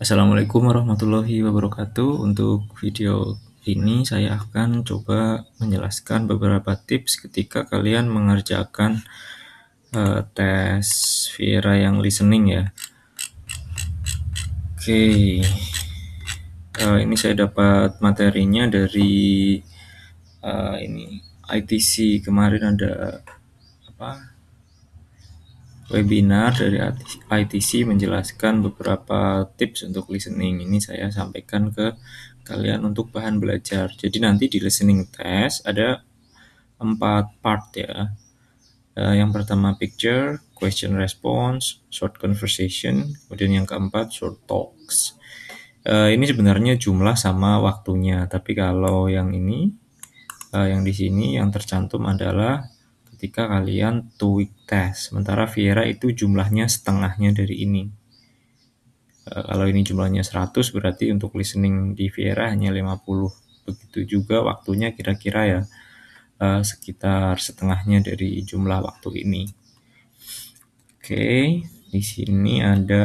Assalamualaikum warahmatullahi wabarakatuh. Untuk video ini saya akan coba menjelaskan beberapa tips ketika kalian mengerjakan uh, tes Vira yang listening ya. Oke, okay. uh, eh, ini saya dapat materinya dari uh, ini ITC kemarin ada apa webinar dari ITC menjelaskan beberapa tips untuk listening. Ini saya sampaikan ke kalian untuk bahan belajar. Jadi nanti di listening test ada empat part ya. Eh, yang pertama picture, question response, short conversation, kemudian yang keempat short talks. Eh, ini sebenarnya jumlah sama waktunya, tapi kalau yang ini eh, yang di sini yang tercantum adalah ketika kalian tweak test. Sementara Viera itu jumlahnya setengahnya dari ini. E, kalau ini jumlahnya 100 berarti untuk listening di Viera hanya 50. Begitu juga waktunya kira-kira ya e, sekitar setengahnya dari jumlah waktu ini. Oke, di sini ada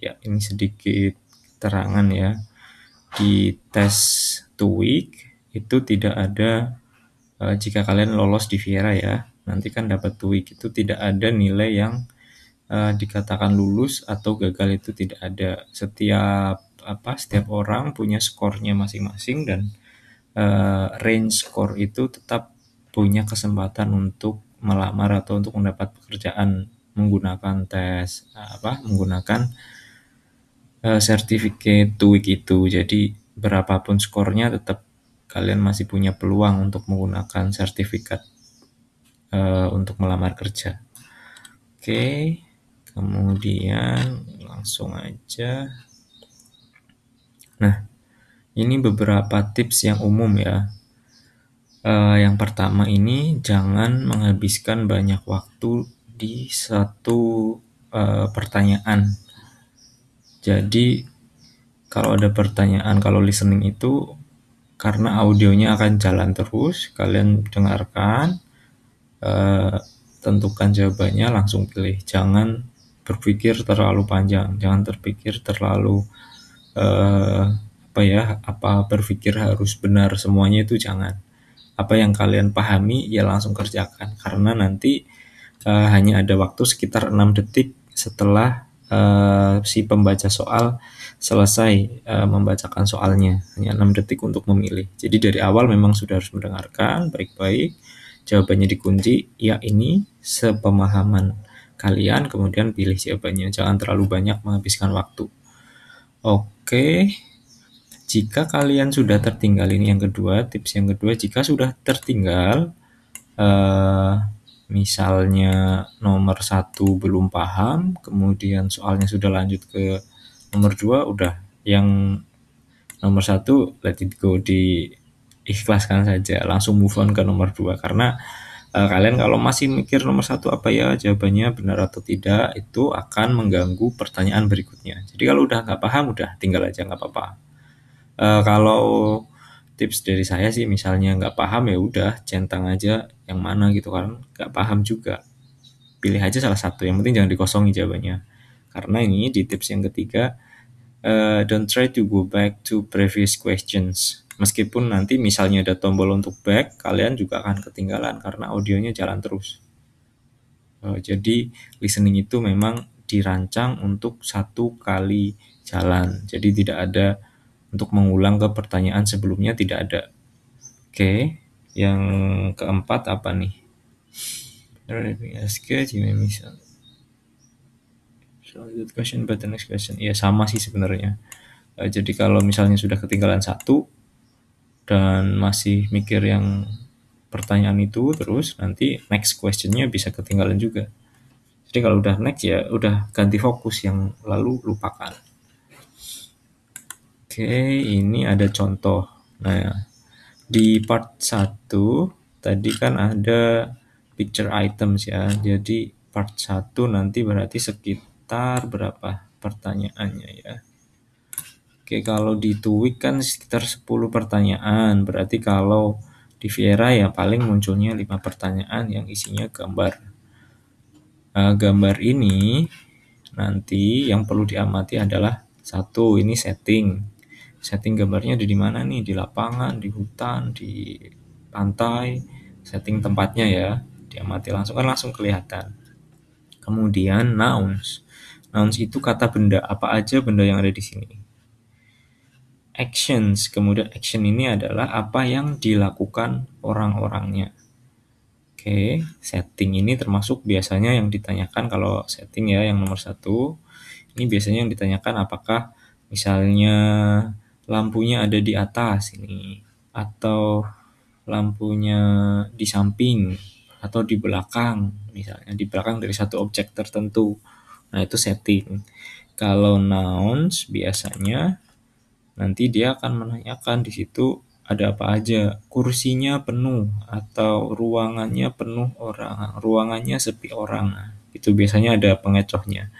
ya ini sedikit terangan ya. Di tes tuik itu tidak ada Eh, jika kalian lolos di Viera ya nanti kan dapat tweak itu tidak ada nilai yang uh, dikatakan lulus atau gagal itu tidak ada setiap apa setiap orang punya skornya masing-masing dan uh, range skor itu tetap punya kesempatan untuk melamar atau untuk mendapat pekerjaan menggunakan tes apa menggunakan sertifikat uh, itu jadi berapapun skornya tetap kalian masih punya peluang untuk menggunakan sertifikat uh, untuk melamar kerja. Oke, okay. kemudian langsung aja. Nah, ini beberapa tips yang umum ya. Uh, yang pertama ini jangan menghabiskan banyak waktu di satu uh, pertanyaan. Jadi kalau ada pertanyaan, kalau listening itu karena audionya akan jalan terus kalian dengarkan uh, tentukan jawabannya langsung pilih jangan berpikir terlalu panjang jangan terpikir terlalu uh, apa ya apa berpikir harus benar semuanya itu jangan apa yang kalian pahami ya langsung kerjakan karena nanti uh, hanya ada waktu sekitar 6 detik setelah uh, si pembaca soal selesai uh, membacakan soalnya hanya enam detik untuk memilih jadi dari awal memang sudah harus mendengarkan baik-baik jawabannya dikunci ya ini sepemahaman kalian kemudian pilih jawabannya jangan terlalu banyak menghabiskan waktu oke jika kalian sudah tertinggal ini yang kedua tips yang kedua jika sudah tertinggal uh, misalnya nomor satu belum paham, kemudian soalnya sudah lanjut ke nomor dua, udah yang nomor satu let it go di ikhlaskan saja, langsung move on ke nomor dua karena uh, kalian kalau masih mikir nomor satu apa ya jawabannya benar atau tidak itu akan mengganggu pertanyaan berikutnya. Jadi kalau udah nggak paham udah tinggal aja nggak apa-apa. Uh, kalau tips dari saya sih misalnya nggak paham ya udah centang aja yang mana gitu kan nggak paham juga pilih aja salah satu yang penting jangan dikosongi jawabannya karena ini di tips yang ketiga uh, don't try to go back to previous questions meskipun nanti misalnya ada tombol untuk back kalian juga akan ketinggalan karena audionya jalan terus uh, jadi listening itu memang dirancang untuk satu kali jalan jadi tidak ada untuk mengulang ke pertanyaan sebelumnya tidak ada. Oke, yang keempat apa nih? misal. Good question, but the next question. Ya sama sih sebenarnya. Eh, jadi kalau misalnya sudah ketinggalan satu dan masih mikir yang pertanyaan itu terus nanti next questionnya bisa ketinggalan juga. Jadi kalau udah next ya udah ganti fokus yang lalu lupakan. Oke, ini ada contoh. Nah, ya. di part 1 tadi kan ada picture items ya. Jadi part 1 nanti berarti sekitar berapa pertanyaannya ya. Oke, kalau di Tuwik kan sekitar 10 pertanyaan. Berarti kalau di Viera ya paling munculnya 5 pertanyaan yang isinya gambar. Nah, gambar ini nanti yang perlu diamati adalah satu ini setting setting gambarnya ada di mana nih di lapangan di hutan di pantai setting tempatnya ya diamati langsung kan langsung kelihatan kemudian nouns nouns itu kata benda apa aja benda yang ada di sini actions kemudian action ini adalah apa yang dilakukan orang-orangnya Oke, okay. setting ini termasuk biasanya yang ditanyakan kalau setting ya yang nomor satu. Ini biasanya yang ditanyakan apakah misalnya lampunya ada di atas ini atau lampunya di samping atau di belakang misalnya di belakang dari satu objek tertentu nah itu setting kalau nouns biasanya nanti dia akan menanyakan di situ ada apa aja kursinya penuh atau ruangannya penuh orang ruangannya sepi orang itu biasanya ada pengecohnya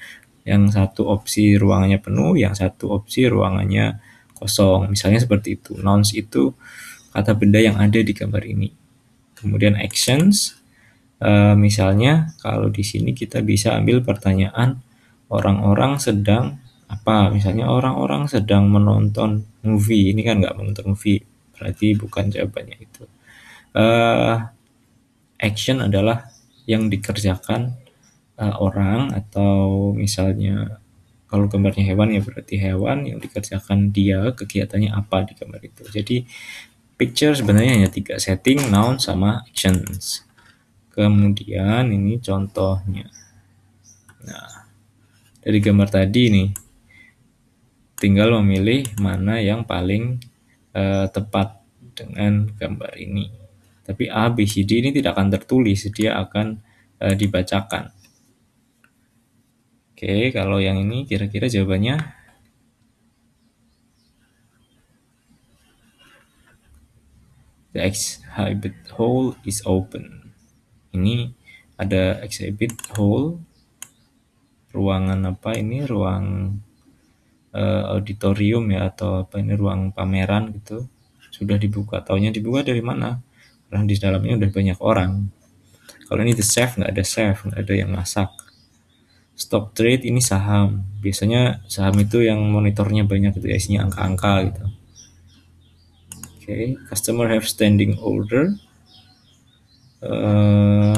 yang satu opsi ruangannya penuh yang satu opsi ruangannya kosong. Misalnya seperti itu. Nouns itu kata benda yang ada di gambar ini. Kemudian actions. Uh, misalnya kalau di sini kita bisa ambil pertanyaan orang-orang sedang apa misalnya orang-orang sedang menonton movie ini kan nggak menonton movie berarti bukan jawabannya itu uh, action adalah yang dikerjakan uh, orang atau misalnya kalau gambarnya hewan ya berarti hewan yang dikerjakan dia kegiatannya apa di gambar itu jadi picture sebenarnya hanya tiga setting noun sama actions kemudian ini contohnya nah dari gambar tadi ini tinggal memilih mana yang paling uh, tepat dengan gambar ini tapi A B C D ini tidak akan tertulis dia akan uh, dibacakan Oke, kalau yang ini kira-kira jawabannya The exhibit hole is open. Ini ada exhibit hole. Ruangan apa ini? Ruang uh, auditorium ya atau apa ini ruang pameran gitu. Sudah dibuka. Taunya dibuka dari mana? Karena di dalamnya udah banyak orang. Kalau ini the chef nggak ada chef, nggak ada yang masak stock trade ini saham biasanya saham itu yang monitornya banyak itu ya, isinya angka-angka gitu oke okay. customer have standing order uh,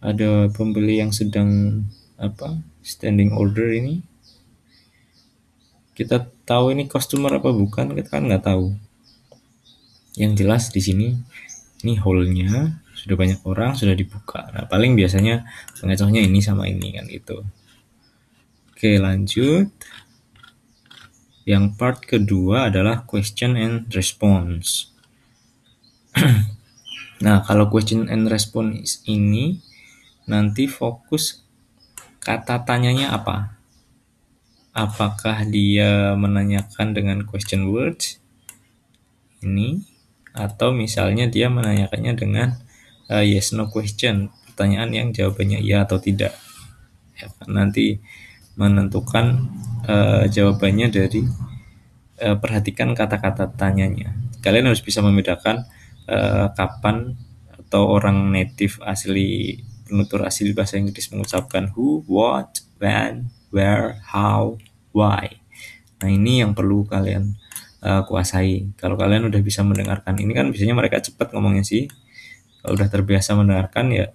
ada pembeli yang sedang apa standing order ini kita tahu ini customer apa bukan kita kan nggak tahu yang jelas di sini ini nya sudah banyak orang sudah dibuka nah paling biasanya pengecohnya ini sama ini kan itu oke lanjut yang part kedua adalah question and response nah kalau question and response ini nanti fokus kata tanyanya apa apakah dia menanyakan dengan question words ini atau misalnya dia menanyakannya dengan uh, yes no question pertanyaan yang jawabannya iya atau tidak ya, nanti menentukan uh, jawabannya dari uh, perhatikan kata-kata tanyanya kalian harus bisa membedakan uh, kapan atau orang native asli penutur asli bahasa Inggris mengucapkan who, what, when, where, how, why. Nah ini yang perlu kalian uh, kuasai. Kalau kalian udah bisa mendengarkan ini kan biasanya mereka cepat ngomongnya sih udah terbiasa mendengarkan ya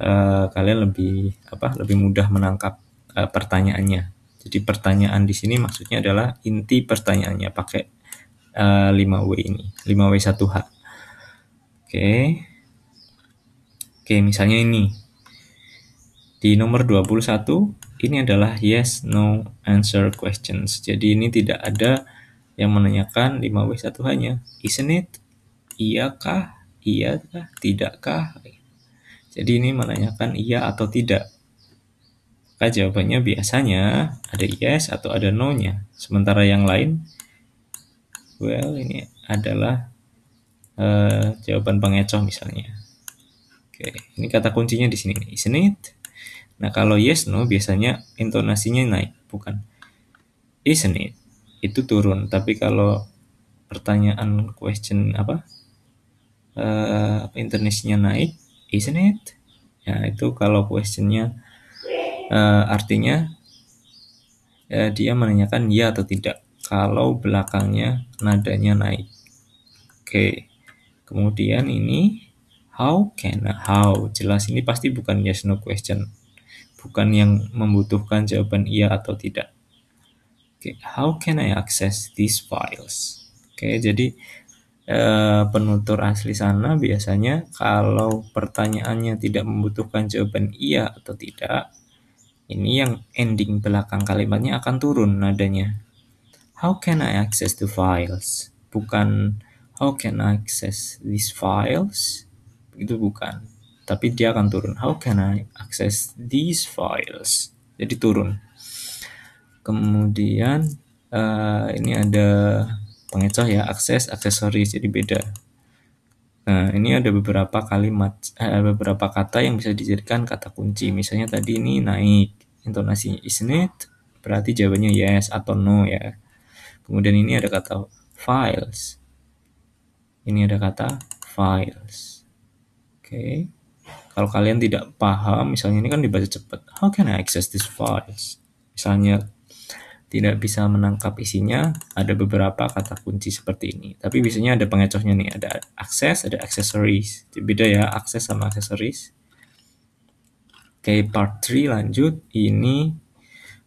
uh, kalian lebih apa lebih mudah menangkap uh, pertanyaannya. Jadi pertanyaan di sini maksudnya adalah inti pertanyaannya pakai uh, eh, 5W ini, 5W1H. Oke. Oke, misalnya ini. Di nomor 21 ini adalah yes no answer questions. Jadi ini tidak ada yang menanyakan 5W1H-nya. Isn't it? Iya kah iya kah, tidakkah? Jadi ini menanyakan iya atau tidak. Maka jawabannya biasanya ada yes atau ada no-nya. Sementara yang lain, well ini adalah uh, jawaban pengecoh misalnya. Oke, ini kata kuncinya di sini, isn't it? Nah, kalau yes no biasanya intonasinya naik, bukan isn't it? Itu turun, tapi kalau pertanyaan question apa? uh, naik isn't it ya itu kalau questionnya uh, artinya uh, dia menanyakan ya atau tidak kalau belakangnya nadanya naik oke okay. kemudian ini how can how jelas ini pasti bukan yes no question bukan yang membutuhkan jawaban iya atau tidak oke okay. how can I access these files oke okay, jadi Eh, penutur asli sana biasanya kalau pertanyaannya tidak membutuhkan jawaban iya atau tidak, ini yang ending belakang kalimatnya akan turun nadanya. How can I access the files? Bukan how can I access these files? Itu bukan. Tapi dia akan turun. How can I access these files? Jadi turun. Kemudian uh, ini ada pengecoh ya akses aksesoris jadi beda nah ini ada beberapa kalimat eh, beberapa kata yang bisa dijadikan kata kunci misalnya tadi ini naik intonasi isn't it berarti jawabannya yes atau no ya kemudian ini ada kata files ini ada kata files oke okay. kalau kalian tidak paham misalnya ini kan dibaca cepat how can I access these files misalnya tidak bisa menangkap isinya, ada beberapa kata kunci seperti ini. Tapi biasanya ada pengecohnya nih, ada akses, ada accessories. Beda ya, akses sama accessories. Oke, okay, part 3 lanjut. Ini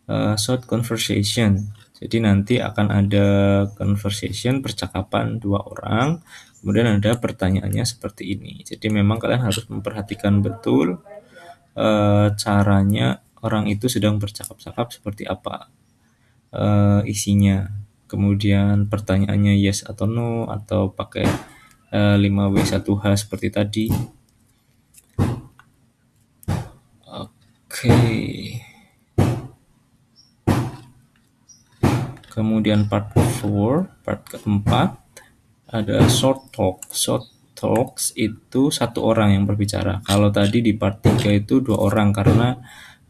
uh, short conversation. Jadi nanti akan ada conversation, percakapan dua orang. Kemudian ada pertanyaannya seperti ini. Jadi memang kalian harus memperhatikan betul uh, caranya orang itu sedang bercakap-cakap seperti apa uh, isinya kemudian pertanyaannya yes atau no atau pakai uh, eh, 5W1H seperti tadi oke okay. kemudian part 4 part keempat ada short talk short talks itu satu orang yang berbicara kalau tadi di part 3 itu dua orang karena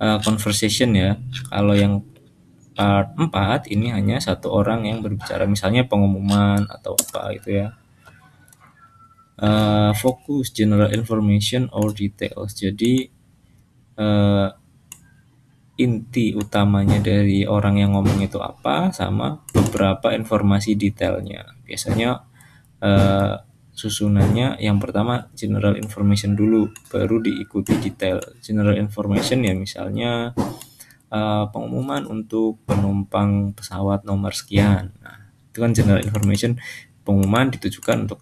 uh, conversation ya kalau yang Eh, part 4 ini hanya satu orang yang berbicara misalnya pengumuman atau apa gitu ya uh, fokus general information or details jadi uh, inti utamanya dari orang yang ngomong itu apa sama beberapa informasi detailnya biasanya uh, susunannya yang pertama general information dulu baru diikuti detail general information ya misalnya uh, pengumuman untuk penumpang pesawat nomor sekian. Nah, itu kan general information pengumuman ditujukan untuk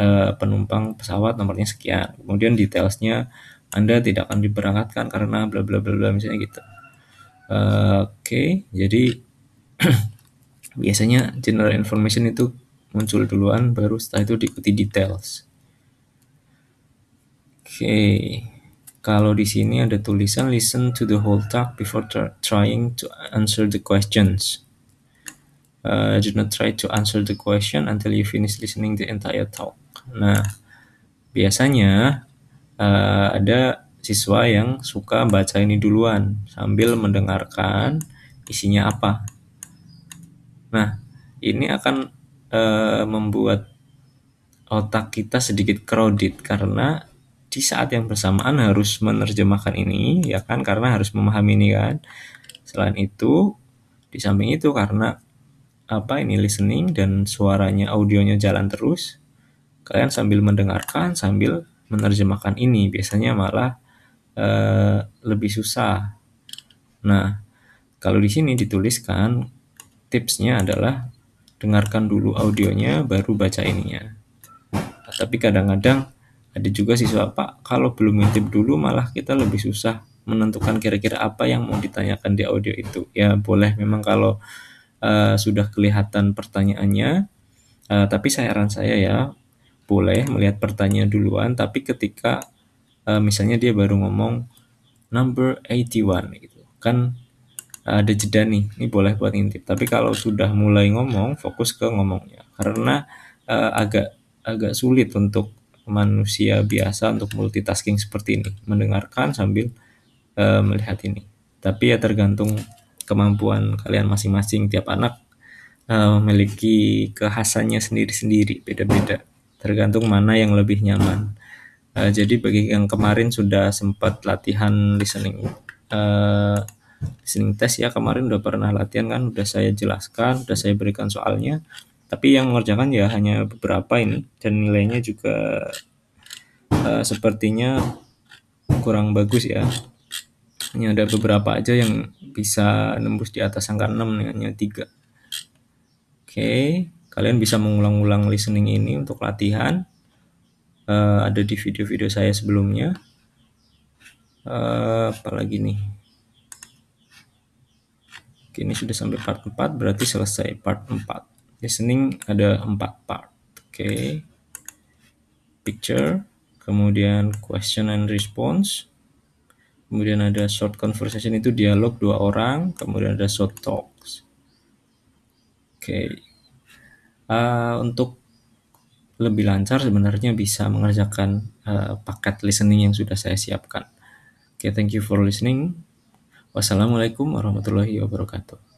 uh, penumpang pesawat nomornya sekian. Kemudian detailsnya Anda tidak akan diberangkatkan karena bla bla bla bla misalnya gitu. Uh, Oke, okay, jadi biasanya general information itu muncul duluan baru setelah itu diikuti details. Oke. Okay. Kalau di sini ada tulisan listen to the whole talk before trying to answer the questions. Uh, do not try to answer the question until you finish listening the entire talk. Nah, biasanya uh, ada siswa yang suka baca ini duluan sambil mendengarkan isinya apa. Nah, ini akan uh, membuat otak kita sedikit crowded karena di saat yang bersamaan harus menerjemahkan ini ya kan karena harus memahami ini kan selain itu di samping itu karena apa ini listening dan suaranya audionya jalan terus kalian sambil mendengarkan sambil menerjemahkan ini biasanya malah eh, lebih susah nah kalau di sini dituliskan tipsnya adalah dengarkan dulu audionya baru baca ininya tapi kadang-kadang ada juga siswa Pak, kalau belum ngintip dulu malah kita lebih susah menentukan kira-kira apa yang mau ditanyakan di audio itu. Ya boleh memang kalau uh, sudah kelihatan pertanyaannya, uh, tapi saran saya ya boleh melihat pertanyaan duluan, tapi ketika uh, misalnya dia baru ngomong number 81 gitu kan ada jeda nih, ini boleh buat ngintip. Tapi kalau sudah mulai ngomong, fokus ke ngomongnya karena uh, agak agak sulit untuk manusia biasa untuk multitasking seperti ini, mendengarkan sambil uh, melihat ini. Tapi ya tergantung kemampuan kalian masing-masing. Tiap anak uh, memiliki kehasannya sendiri-sendiri, beda-beda. Tergantung mana yang lebih nyaman. Uh, jadi bagi yang kemarin sudah sempat latihan listening uh, listening test ya kemarin udah pernah latihan kan, udah saya jelaskan, udah saya berikan soalnya tapi yang mengerjakan ya hanya beberapa ini dan nilainya juga uh, sepertinya kurang bagus ya Ini ada beberapa aja yang bisa nembus di atas angka 6 hanya tiga oke okay. kalian bisa mengulang-ulang listening ini untuk latihan uh, ada di video-video saya sebelumnya uh, eh, apalagi nih ini sudah sampai part 4 berarti selesai part 4 listening ada empat part. Oke. Okay. Picture, kemudian question and response. Kemudian ada short conversation itu dialog dua orang, kemudian ada short talks. Oke. Okay. Uh, eh, untuk lebih lancar sebenarnya bisa mengerjakan uh, paket listening yang sudah saya siapkan. Oke, okay, thank you for listening. Wassalamualaikum warahmatullahi wabarakatuh.